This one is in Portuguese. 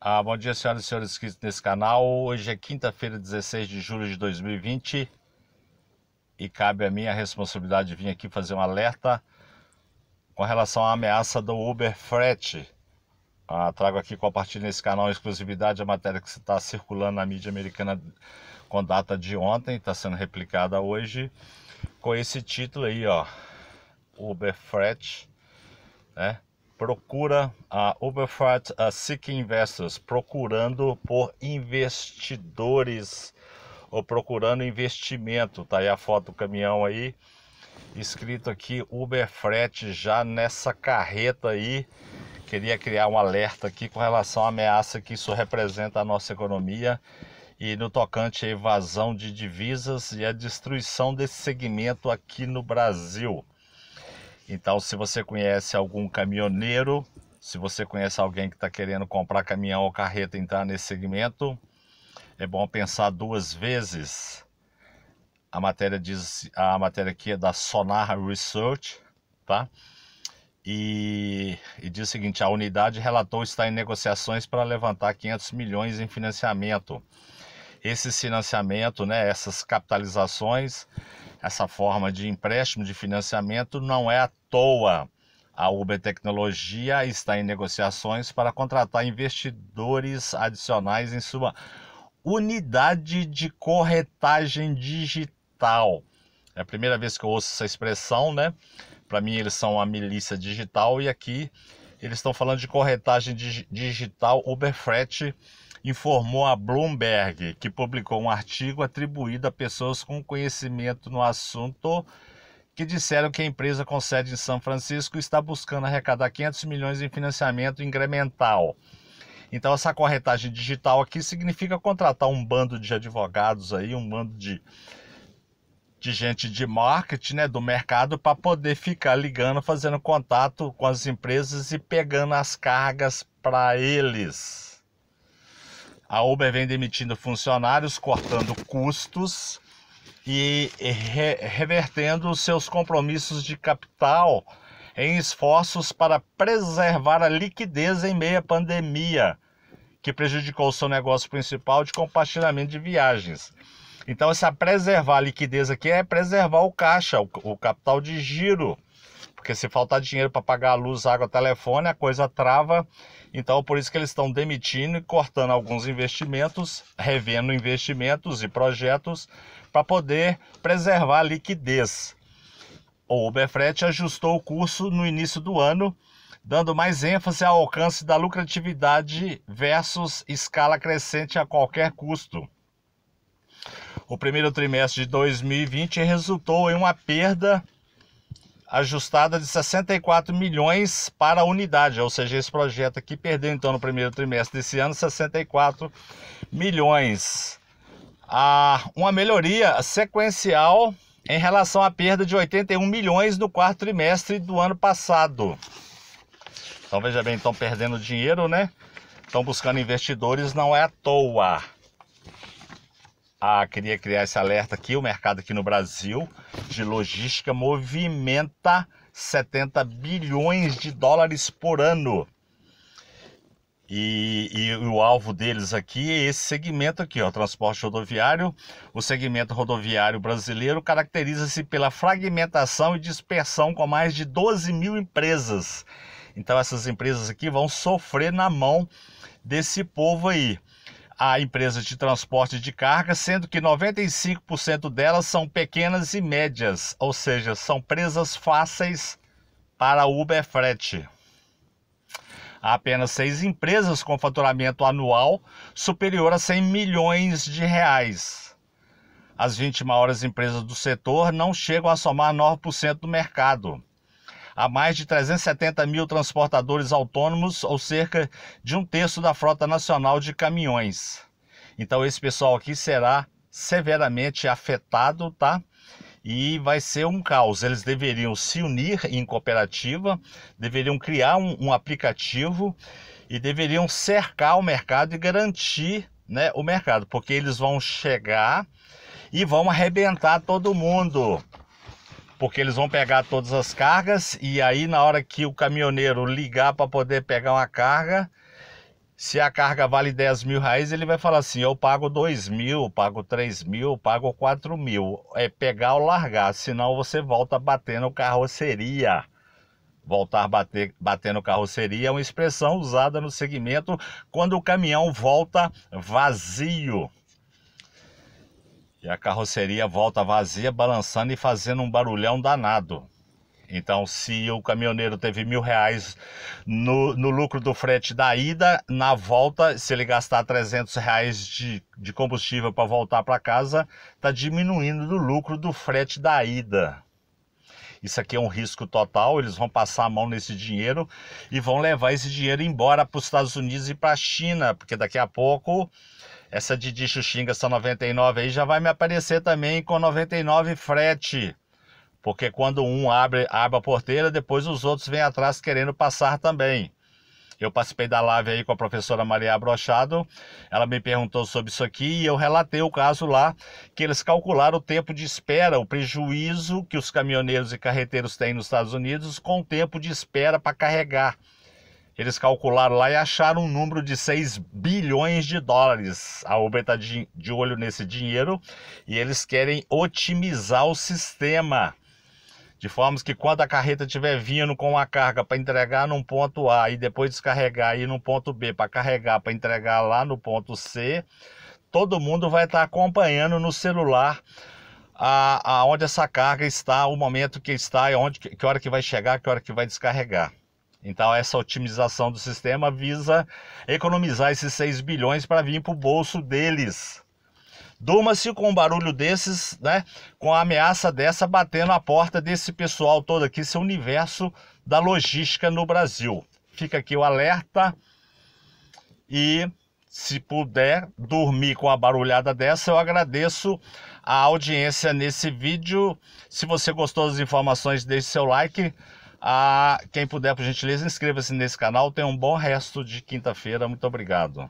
Ah, bom dia, senhoras e senhores inscritos nesse canal. Hoje é quinta-feira, 16 de julho de 2020 e cabe a mim a responsabilidade de vir aqui fazer um alerta com relação à ameaça do Uber Frete. Ah, trago aqui, compartilho nesse canal em exclusividade a matéria que está circulando na mídia americana com data de ontem, está sendo replicada hoje, com esse título aí, ó, Uber Frete, né? procura a Uberfart a Seek Investors, procurando por investidores ou procurando investimento. Tá aí a foto do caminhão aí, escrito aqui Uber Freight já nessa carreta aí. Queria criar um alerta aqui com relação à ameaça que isso representa à nossa economia e no tocante à evasão de divisas e à destruição desse segmento aqui no Brasil. Então, se você conhece algum caminhoneiro, se você conhece alguém que está querendo comprar caminhão ou carreta e entrar nesse segmento, é bom pensar duas vezes. A matéria diz, a matéria aqui é da Sonar Research, tá? E, e diz o seguinte: a unidade relatou estar em negociações para levantar 500 milhões em financiamento. Esse financiamento, né, essas capitalizações, essa forma de empréstimo, de financiamento, não é à toa. A Uber Tecnologia está em negociações para contratar investidores adicionais em sua unidade de corretagem digital. É a primeira vez que eu ouço essa expressão, né? Para mim, eles são a milícia digital e aqui eles estão falando de corretagem dig digital Uber Frete informou a Bloomberg, que publicou um artigo atribuído a pessoas com conhecimento no assunto que disseram que a empresa com sede em São Francisco está buscando arrecadar 500 milhões em financiamento incremental. Então essa corretagem digital aqui significa contratar um bando de advogados aí, um bando de de gente de marketing, né, do mercado para poder ficar ligando, fazendo contato com as empresas e pegando as cargas para eles. A Uber vem demitindo funcionários, cortando custos e re revertendo seus compromissos de capital em esforços para preservar a liquidez em meio à pandemia, que prejudicou seu negócio principal de compartilhamento de viagens. Então, essa preservar a liquidez aqui é preservar o caixa, o capital de giro. Porque se faltar dinheiro para pagar a luz, água, telefone, a coisa trava. Então, por isso que eles estão demitindo e cortando alguns investimentos, revendo investimentos e projetos para poder preservar a liquidez. O Uberfret ajustou o curso no início do ano, dando mais ênfase ao alcance da lucratividade versus escala crescente a qualquer custo. O primeiro trimestre de 2020 resultou em uma perda ajustada de 64 milhões para a unidade, ou seja, esse projeto aqui perdeu então no primeiro trimestre desse ano 64 milhões. Ah, uma melhoria sequencial em relação à perda de 81 milhões no quarto trimestre do ano passado. Então veja bem, estão perdendo dinheiro, né? Estão buscando investidores, não é à toa ah, queria criar esse alerta aqui, o mercado aqui no Brasil de logística movimenta 70 bilhões de dólares por ano. E, e, o alvo deles aqui é esse segmento aqui, o transporte rodoviário. O segmento rodoviário brasileiro caracteriza-se pela fragmentação e dispersão com mais de 12 mil empresas. Então essas empresas aqui vão sofrer na mão desse povo aí a empresas de transporte de carga, sendo que 95% delas são pequenas e médias, ou seja, são presas fáceis para Uber Frete. Há apenas seis empresas com faturamento anual superior a 100 milhões de reais. As 20 maiores empresas do setor não chegam a somar 9% do mercado a mais de 370 mil transportadores autônomos, ou cerca de um terço da frota nacional de caminhões. Então, esse pessoal aqui será severamente afetado, tá? e vai ser um caos. Eles deveriam se unir em cooperativa, deveriam criar um, um, aplicativo e deveriam cercar o mercado e garantir né, o mercado, porque eles vão chegar e vão arrebentar todo mundo porque eles vão pegar todas as cargas e aí na hora que o caminhoneiro ligar para poder pegar uma carga, se a carga vale 10 mil reais, ele vai falar assim, eu pago 2 mil, pago 3 mil, pago 4 mil. É pegar ou largar, senão você volta batendo carroceria. Voltar bater, batendo carroceria é uma expressão usada no segmento quando o caminhão volta vazio. E a carroceria volta vazia, balançando e fazendo um barulhão danado. Então, se o caminhoneiro teve mil reais no, no lucro do frete da ida, na volta, se ele gastar 300 reais de, de combustível para voltar para casa, está diminuindo o lucro do frete da ida. Isso aqui é um risco total, eles vão passar a mão nesse dinheiro e vão levar esse dinheiro embora para os Estados Unidos e para a China, porque daqui a pouco essa de Dixuxinga são 99 aí já vai me aparecer também com 99 frete. Porque quando um abre, abre a porteira, depois os outros vêm atrás querendo passar também. Eu participei da live aí com a professora Maria Brochado. Ela me perguntou sobre isso aqui e eu relatei o caso lá que eles calcularam o tempo de espera, o prejuízo que os caminhoneiros e carreteiros têm nos Estados Unidos com o tempo de espera para carregar. Eles calcularam lá e acharam um número de 6 bilhões de dólares. A Uber está de, de olho nesse dinheiro e eles querem otimizar o sistema. De forma que quando a carreta estiver vindo com a carga para entregar num ponto A e depois descarregar aí ir num ponto B para carregar para entregar lá no ponto C, todo mundo vai estar tá acompanhando no celular a, a onde essa carga está, o momento que está, onde, que hora que vai chegar, que hora que vai descarregar. Então, essa otimização do sistema visa economizar esses 6 bilhões para vir para o bolso deles. Durma-se com um barulho desses, né? Com a ameaça dessa batendo a porta desse pessoal todo aqui, esse universo da logística no Brasil. Fica aqui o alerta. E se puder dormir com a barulhada dessa, eu agradeço a audiência nesse vídeo. Se você gostou das informações, deixe seu like. Ah, quem puder, por gentileza, inscreva-se nesse canal. Tenha um bom resto de quinta-feira. Muito obrigado.